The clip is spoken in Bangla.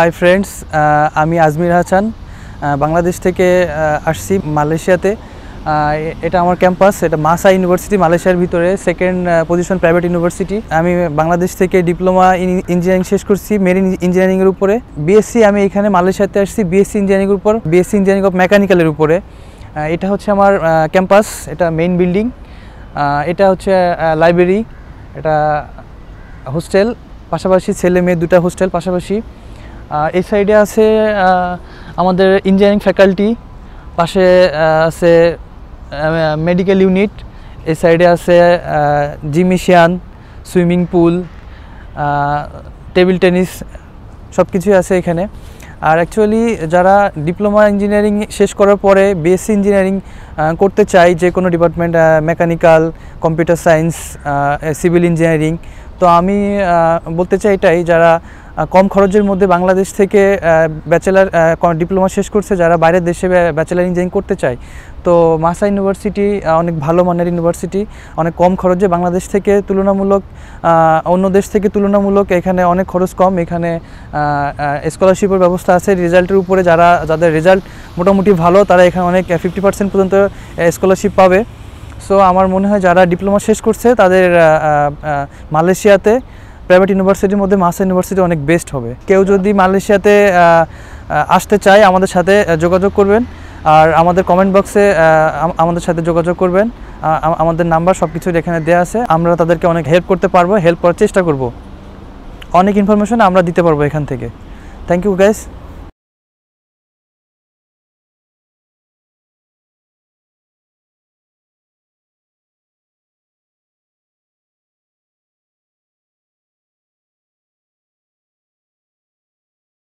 হাই ফ্রেন্ডস আমি আজমির হাসান বাংলাদেশ থেকে আসছি মালয়েশিয়াতে এটা আমার ক্যাম্পাস এটা মাসা ইউনিভার্সিটি মালয়েশিয়ার ভিতরে সেকেন্ড পজিশন প্রাইভেট ইউনিভার্সিটি আমি বাংলাদেশ থেকে ডিপ্লোমা ইন ইঞ্জিনিয়ারিং শেষ করছি মেরিন ইঞ্জিনিয়ারিংয়ের উপরে বিএসসি আমি এখানে মালয়েশিয়াতে আসছি বিএসসি ইঞ্জিনিয়ারিংয়ের উপর বিএসসি ইঞ্জিনিয়ারিং অফ মেকানিক্যালের উপরে এটা হচ্ছে আমার ক্যাম্পাস এটা মেইন বিল্ডিং এটা হচ্ছে লাইব্রেরি এটা হোস্টেল পাশাপাশি ছেলে মেয়ে দুটা হোস্টেল পাশাপাশি এই সাইডে আছে আমাদের ইঞ্জিনিয়ারিং ফ্যাকাল্টি পাশে আছে মেডিকেল ইউনিট এই সাইডে আছে gymnasium swimming pool table tennis সব কিছুই আছে এখানে আর অ্যাকচুয়ালি যারা ডিপ্লোমা ইঞ্জিনিয়ারিং শেষ করার পরে বিএসসি ইঞ্জিনিয়ারিং করতে চাই যে কোনো department mechanical computer science civil engineering তো আমি বলতে চাই এটাই যারা কম খরচের মধ্যে বাংলাদেশ থেকে ব্যাচেলার ডিপ্লোমা শেষ করছে যারা বাইরের দেশে ব্যাচেলার ইঞ্জিনিয়ারিং করতে চায় তো মাসা ইউনিভার্সিটি অনেক ভালো মানের ইউনিভার্সিটি অনেক কম খরচে বাংলাদেশ থেকে তুলনামূলক অন্য দেশ থেকে তুলনামূলক এখানে অনেক খরচ কম এখানে স্কলারশিপের ব্যবস্থা আছে রেজাল্টের উপরে যারা যাদের রেজাল্ট মোটামুটি ভালো তারা এখানে অনেক ফিফটি পার্সেন্ট পর্যন্ত স্কলারশিপ পাবে সো আমার মনে হয় যারা ডিপ্লোমা শেষ করছে তাদের মালয়েশিয়াতে প্রাইভেট ইউনিভার্সিটির মধ্যে মাস ইউনিভার্সিটি অনেক বেস্ট হবে কেউ যদি মালয়েশিয়াতে আসতে চায় আমাদের সাথে যোগাযোগ করবেন আর আমাদের কমেন্ট বক্সে আমাদের সাথে যোগাযোগ করবেন আমাদের নাম্বার সব কিছুর এখানে দেওয়া আছে আমরা তাদেরকে অনেক হেল্প করতে পারবো হেল্প করার চেষ্টা করব অনেক ইনফরমেশন আমরা দিতে পারবো এখান থেকে থ্যাংক ইউ গাইস